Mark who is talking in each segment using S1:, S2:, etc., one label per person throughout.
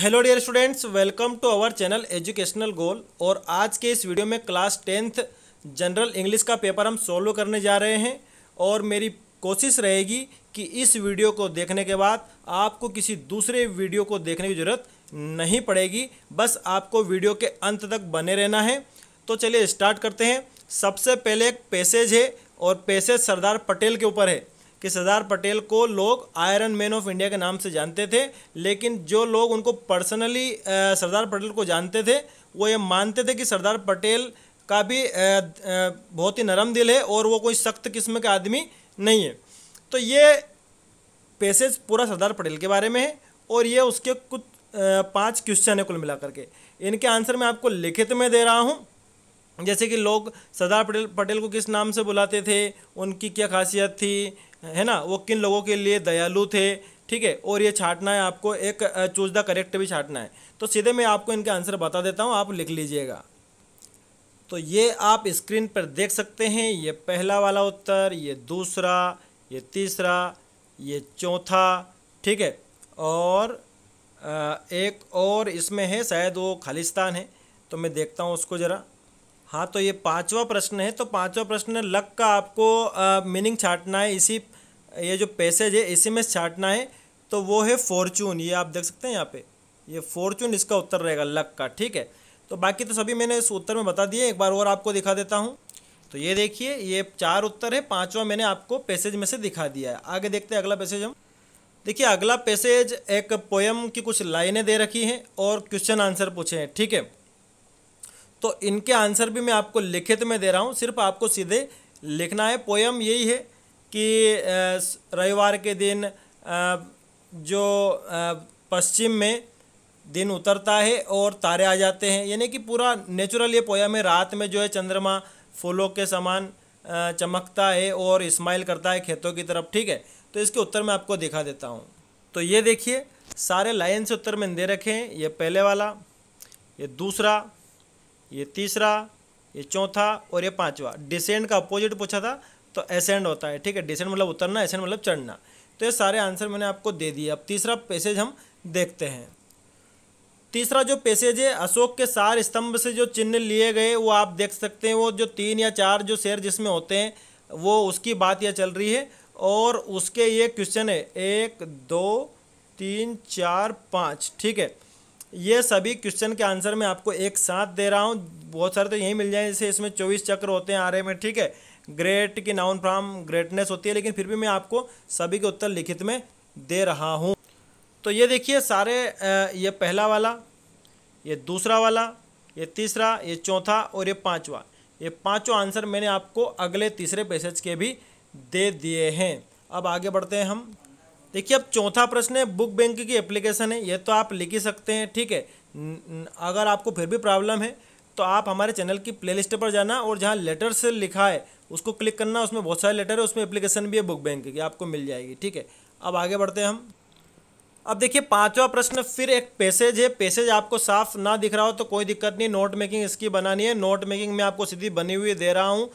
S1: hello dear students welcome to our channel educational goal और आज के इस वीडियो में क्लास टेंथ जनरल इंग्लिश का पेपर हम सोल्व करने जा रहे हैं और मेरी कोशिश रहेगी कि इस वीडियो को देखने के बाद आपको किसी दूसरे वीडियो को देखने की ज़रूरत नहीं पड़ेगी बस आपको वीडियो के अंत तक बने रहना है तो चलिए स्टार्ट करते हैं सबसे पहले एक पैसेज है और पैसेज सरदार पटेल के ऊपर है कि सरदार पटेल को लोग आयरन मैन ऑफ इंडिया के नाम से जानते थे लेकिन जो लोग उनको पर्सनली सरदार पटेल को जानते थे वो ये मानते थे कि सरदार पटेल का भी बहुत ही नरम दिल है और वो कोई सख्त किस्म का आदमी नहीं है तो ये पैसेज पूरा सरदार पटेल के बारे में है और ये उसके कुछ पांच क्वेश्चन है कुल मिलाकर के इनके आंसर मैं आपको लिखित में दे रहा हूँ जैसे कि लोग सरदार पटेल पटेल को किस नाम से बुलाते थे उनकी क्या खासियत थी है ना वो किन लोगों के लिए दयालु थे ठीक है और ये छाटना है आपको एक चूज द करेक्ट भी छाटना है तो सीधे मैं आपको इनका आंसर बता देता हूँ आप लिख लीजिएगा तो ये आप स्क्रीन पर देख सकते हैं ये पहला वाला उत्तर ये दूसरा ये तीसरा ये चौथा ठीक है और एक और इसमें है शायद वो खालिस्तान है तो मैं देखता हूँ उसको ज़रा हाँ तो ये पांचवा प्रश्न है तो पांचवा प्रश्न लक का आपको मीनिंग छाटना है इसी ये जो पैसेज है इसी में छाटना है तो वो है फॉर्चून ये आप देख सकते हैं यहाँ पे ये फॉर्चून इसका उत्तर रहेगा लक का ठीक है तो बाकी तो सभी मैंने इस उत्तर में बता दिए एक बार और आपको दिखा देता हूँ तो ये देखिए ये चार उत्तर है पाँचवा मैंने आपको पैसेज में से दिखा दिया है आगे देखते हैं अगला पैसेज हम देखिए अगला पैसेज एक पोयम की कुछ लाइनें दे रखी हैं और क्वेश्चन आंसर पूछे हैं ठीक है तो इनके आंसर भी मैं आपको लिखित में दे रहा हूँ सिर्फ आपको सीधे लिखना है पोयम यही है कि रविवार के दिन जो पश्चिम में दिन उतरता है और तारे आ जाते हैं यानी कि पूरा नेचुरल ये पोयम है रात में जो है चंद्रमा फूलों के समान चमकता है और स्माइल करता है खेतों की तरफ ठीक है तो इसके उत्तर मैं आपको दिखा देता हूँ तो ये देखिए सारे लाइन से उत्तर मैंने दे रखे हैं ये पहले वाला ये दूसरा ये तीसरा ये चौथा और ये पांचवा डिसेंड का अपोजिट पूछा था तो एसेंड होता है ठीक है डिसेंड मतलब उतरना एसेंड मतलब चढ़ना तो ये सारे आंसर मैंने आपको दे दिए अब तीसरा पैसेज हम देखते हैं तीसरा जो पैसेज है अशोक के सार स्तंभ से जो चिन्ह लिए गए वो आप देख सकते हैं वो जो तीन या चार जो शेर जिसमें होते हैं वो उसकी बात यह चल रही है और उसके ये क्वेश्चन है एक दो तीन चार पाँच ठीक है ये सभी क्वेश्चन के आंसर मैं आपको एक साथ दे रहा हूँ बहुत सारे तो यहीं मिल जाएंगे जैसे इसमें चौबीस चक्र होते हैं आर्य में ठीक है ग्रेट की नाउन फ्राम ग्रेटनेस होती है लेकिन फिर भी मैं आपको सभी के उत्तर लिखित में दे रहा हूँ तो ये देखिए सारे ये पहला वाला ये दूसरा वाला ये तीसरा ये चौथा और ये पाँचवा ये पांचों आंसर मैंने आपको अगले तीसरे पैसेज के भी दे दिए हैं अब आगे बढ़ते हैं हम देखिए अब चौथा प्रश्न है बुक बैंक की एप्लीकेशन है यह तो आप लिख ही सकते हैं ठीक है अगर आपको फिर भी प्रॉब्लम है तो आप हमारे चैनल की प्लेलिस्ट पर जाना और जहाँ लेटर से लिखा है उसको क्लिक करना उसमें बहुत सारे लेटर है उसमें एप्लीकेशन भी है बुक बैंक की आपको मिल जाएगी ठीक है अब आगे बढ़ते हैं हम अब देखिए पांचवा प्रश्न फिर एक पैसेज है पैसेज आपको साफ ना दिख रहा हो तो कोई दिक्कत नहीं नोट मेकिंग इसकी बनानी है नोट मेकिंग में आपको सीधी बनी हुई दे रहा हूँ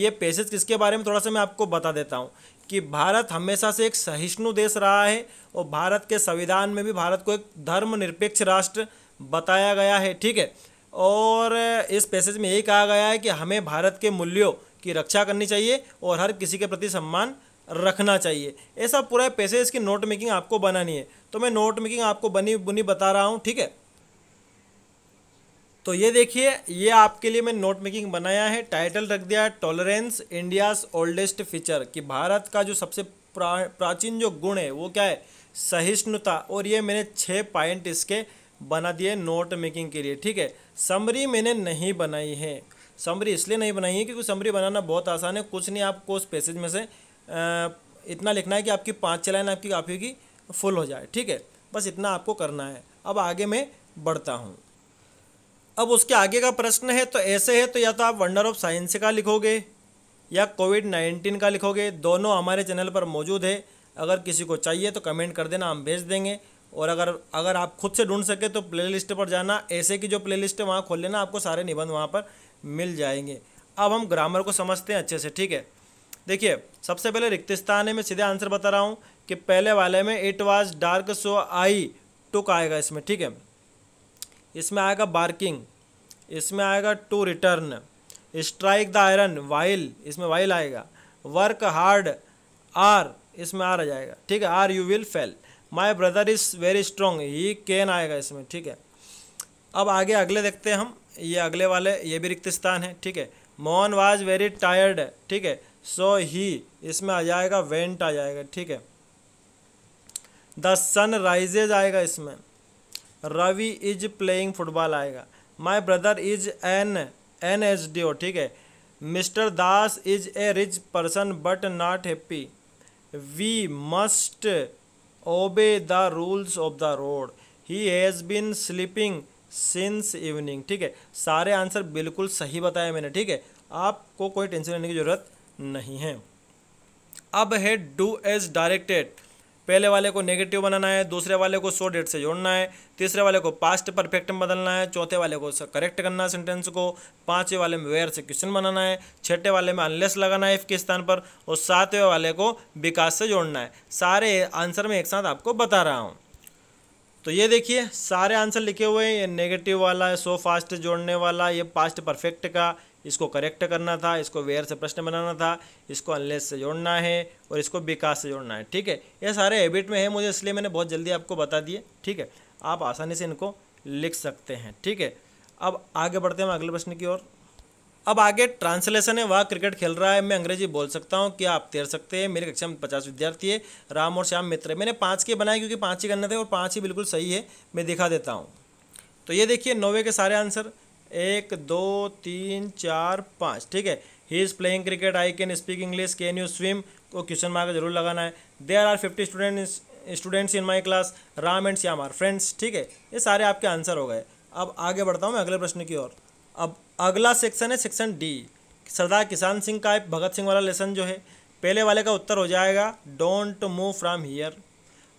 S1: ये पैसेज किसके बारे में थोड़ा सा मैं आपको बता देता हूँ कि भारत हमेशा से एक सहिष्णु देश रहा है और भारत के संविधान में भी भारत को एक धर्मनिरपेक्ष राष्ट्र बताया गया है ठीक है और इस पैसेज में यही कहा गया है कि हमें भारत के मूल्यों की रक्षा करनी चाहिए और हर किसी के प्रति सम्मान रखना चाहिए ऐसा पूरा पैसेज की नोट मेकिंग आपको बनानी है तो मैं नोट मेकिंग आपको बनी बुनी बता रहा हूँ ठीक है तो ये देखिए ये आपके लिए मैं नोट मेकिंग बनाया है टाइटल रख दिया है टॉलरेंस इंडियाज ओल्डेस्ट फीचर कि भारत का जो सबसे प्रा, प्राचीन जो गुण है वो क्या है सहिष्णुता और ये मैंने छः पॉइंट इसके बना दिए नोट मेकिंग के लिए ठीक है समरी मैंने नहीं बनाई है समरी इसलिए नहीं बनाई है क्योंकि समरी बनाना बहुत आसान है कुछ नहीं आपको उस पैसेज में से आ, इतना लिखना है कि आपकी पाँच चलाइन आपकी काफ़ी की फुल हो जाए ठीक है बस इतना आपको करना है अब आगे मैं बढ़ता हूँ अब उसके आगे का प्रश्न है तो ऐसे है तो या तो आप वंडर ऑफ साइंस का लिखोगे या कोविड नाइन्टीन का लिखोगे दोनों हमारे चैनल पर मौजूद है अगर किसी को चाहिए तो कमेंट कर देना हम भेज देंगे और अगर अगर आप खुद से ढूंढ सके तो प्लेलिस्ट पर जाना ऐसे की जो प्लेलिस्ट है वहाँ खोल लेना आपको सारे निबंध वहाँ पर मिल जाएंगे अब हम ग्रामर को समझते हैं अच्छे से ठीक है देखिए सबसे पहले रिक्त स्थान है मैं सीधे आंसर बता रहा हूँ कि पहले वाले में it was dark so I took आएगा इसमें ठीक है इसमें आएगा बार्किंग इसमें आएगा to return strike the iron while इसमें वाइल आएगा वर्क हार्ड आर इसमें आर आ जाएगा ठीक है or you will fail my brother is very strong he can आएगा इसमें ठीक है अब आगे अगले देखते हैं हम ये अगले वाले ये भी रिक्त स्थान है ठीक है मोहन वाज वेरी टायर्ड ठीक है सो ही इसमें आ जाएगा वेंट आ जाएगा ठीक है द सन राइजेज आएगा इसमें रवि इज प्लेइंग फुटबॉल आएगा my brother is an N H D O ठीक है mister Das is a rich person but not happy we must obey the rules of the road he has been sleeping since evening ठीक है सारे answer बिल्कुल सही बताया मैंने ठीक है आपको कोई टेंशन लेने की ज़रूरत नहीं है अब है डू एज डायरेक्टेड पहले वाले को नेगेटिव बनाना है दूसरे वाले को सो डेट से जोड़ना है तीसरे वाले को पास्ट परफेक्ट में बदलना है चौथे वाले को करेक्ट करना है सेंटेंस को पाँचवें वाले में वेयर से क्वेश्चन बनाना है छठे वाले में अनलेस लगाना है इफ के स्थान पर और सातवें वाले को विकास से जोड़ना है सारे आंसर में एक साथ आपको बता रहा हूँ तो ये देखिए सारे आंसर लिखे हुए हैं ये नेगेटिव वाला है सो फास्ट जोड़ने वाला ये पास्ट परफेक्ट का इसको करेक्ट करना था इसको वेयर से प्रश्न बनाना था इसको अनलेस से जोड़ना है और इसको विकास से जोड़ना है ठीक है ये सारे हैबिट में है मुझे इसलिए मैंने बहुत जल्दी आपको बता दिए ठीक है आप आसानी से इनको लिख सकते हैं ठीक है अब आगे बढ़ते हैं अगले प्रश्न की ओर अब आगे ट्रांसलेशन है वह क्रिकेट खेल रहा है मैं अंग्रेजी बोल सकता हूँ क्या आप तैर सकते हैं मेरी कक्षा में पचास विद्यार्थी है राम और श्याम मित्र मैंने पाँच के बनाए क्योंकि पाँच ही करने थे और पाँच ही बिल्कुल सही है मैं दिखा देता हूँ तो ये देखिए नौवे के सारे आंसर एक दो तीन चार पाँच ठीक है he is playing cricket I can speak English can you swim को क्वेश्चन मार्क जरूर लगाना है there are fifty student students in my class Ram and Shyam are friends ठीक है ये सारे आपके आंसर हो गए अब आगे बढ़ता हूँ मैं अगले प्रश्न की ओर अब अगला सेक्शन है सेक्शन डी सरदार किसान सिंह का भगत सिंह वाला लेसन जो है पहले वाले का उत्तर हो जाएगा डोंट मूव फ्रॉम हियर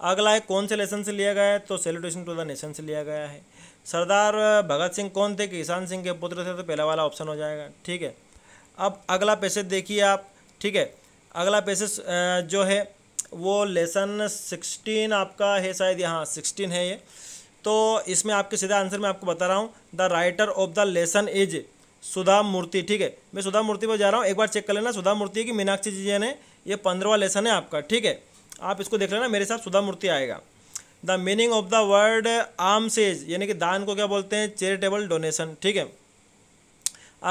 S1: अगला है कौन से लेसन से लिया गया है तो सेलिब्रेशन टू द नेशन से लिया गया है सरदार भगत सिंह कौन थे किसान सिंह के पुत्र थे तो पहला वाला ऑप्शन हो जाएगा ठीक है अब अगला पैसेज देखिए आप ठीक है अगला पैसेज जो है वो लेसन सिक्सटीन आपका है शायद यहाँ सिक्सटीन है ये तो इसमें आपके सीधा आंसर मैं आपको बता रहा हूँ the writer of the lesson is Sudha Murthy ठीक है मैं सुधा मूर्ति पर जा रहा हूँ एक बार चेक कर लेना सुधा मूर्ति की मीनाक्षी जी ने ये पंद्रवा लेसन है आपका ठीक है आप इसको देख लेना मेरे साथ सुधा मूर्ति आएगा the meaning of the word sage यानी कि दान को क्या बोलते हैं चैरिटेबल डोनेशन ठीक है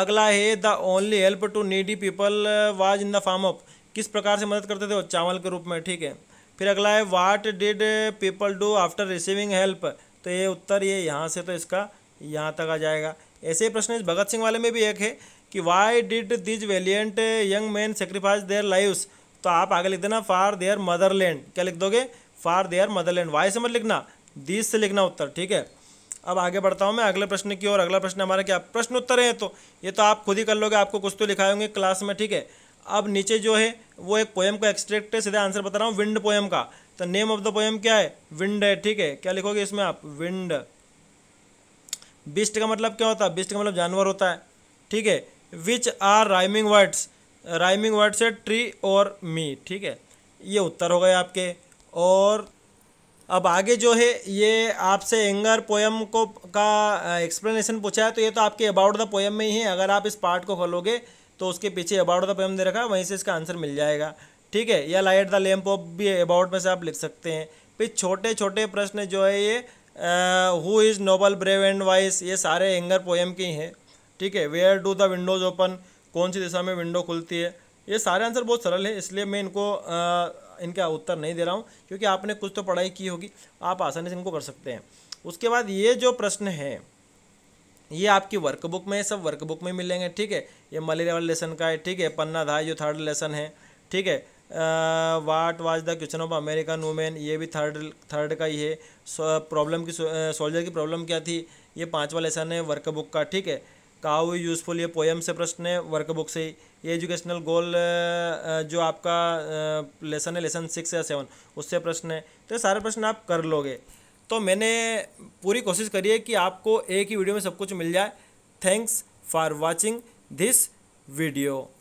S1: अगला है the only help to needy people was in the form of किस प्रकार से मदद करते थे चावल के रूप में ठीक है फिर अगला है what did people do after receiving help तो ये उत्तर ये यहाँ से तो इसका यहाँ तक आ जाएगा ऐसे प्रश्न भगत सिंह वाले में भी एक है कि why did these valiant young man sacrifice their lives तो आप आगे लिख देना फॉर देयर मदरलैंड क्या लिख दोगे फार देयर मदरलैंड वाई से मत लिखना दिस से लिखना उत्तर ठीक है अब आगे बढ़ता हूँ मैं अगले प्रश्न की ओर अगला प्रश्न हमारा क्या प्रश्न उत्तर है तो ये तो आप खुद ही कर लोगे आपको कुछ तो लिखाए होंगे क्लास में ठीक है अब नीचे जो है वो एक पोएम का एक्सट्रैक्ट है सीधा आंसर बता रहा हूँ विंड पोएम का तो नेम ऑफ द पोएम क्या है विंड है ठीक है क्या लिखोगे इसमें आप विंड बिस्ट का मतलब क्या होता है बिस्ट का मतलब जानवर होता है ठीक है which are rhyming words rhyming words है ट्री और मी ठीक है ये उत्तर हो गए आपके और अब आगे जो है ये आपसे एंगर पोएम को का एक्सप्लेनेशन पूछा है तो ये तो आपके अबाउट द पोएम में ही है अगर आप इस पार्ट को खोलोगे तो उसके पीछे अबाउट द पोएम दे रखा है वहीं से इसका आंसर मिल जाएगा ठीक है या लाइट द लैम्प ऑफ भी अबाउट में से आप लिख सकते हैं फिर छोटे छोटे प्रश्न जो है ये who is noble brave and wise ये सारे एंगर पोएम के ही हैं ठीक है where do the windows open कौन सी दिशा में विंडो खुलती है ये सारे आंसर बहुत सरल है इसलिए मैं इनको आ, इनका उत्तर नहीं दे रहा हूँ क्योंकि आपने कुछ तो पढ़ाई की होगी आप आसानी से इनको कर सकते हैं उसके बाद ये जो प्रश्न है ये आपकी वर्कबुक में सब वर्कबुक में मिलेंगे ठीक है ये मलेरिया वाले लेसन का है ठीक है पन्ना धाई जो थर्ड लेसन है ठीक है what was the question of American women ये भी थर्ड थर्ड का ही है प्रॉब्लम की सोल्जर की प्रॉब्लम क्या थी ये पाँचवा लेसन है वर्कबुक का ठीक है हुई यूजफुल ये पोएम से प्रश्न है वर्कबुक से ये एजुकेशनल गोल जो आपका लेसन है लेसन सिक्स या सेवन उससे प्रश्न है तो ये सारे प्रश्न आप कर लोगे तो मैंने पूरी कोशिश करी है कि आपको एक ही वीडियो में सब कुछ मिल जाए thanks for watching this video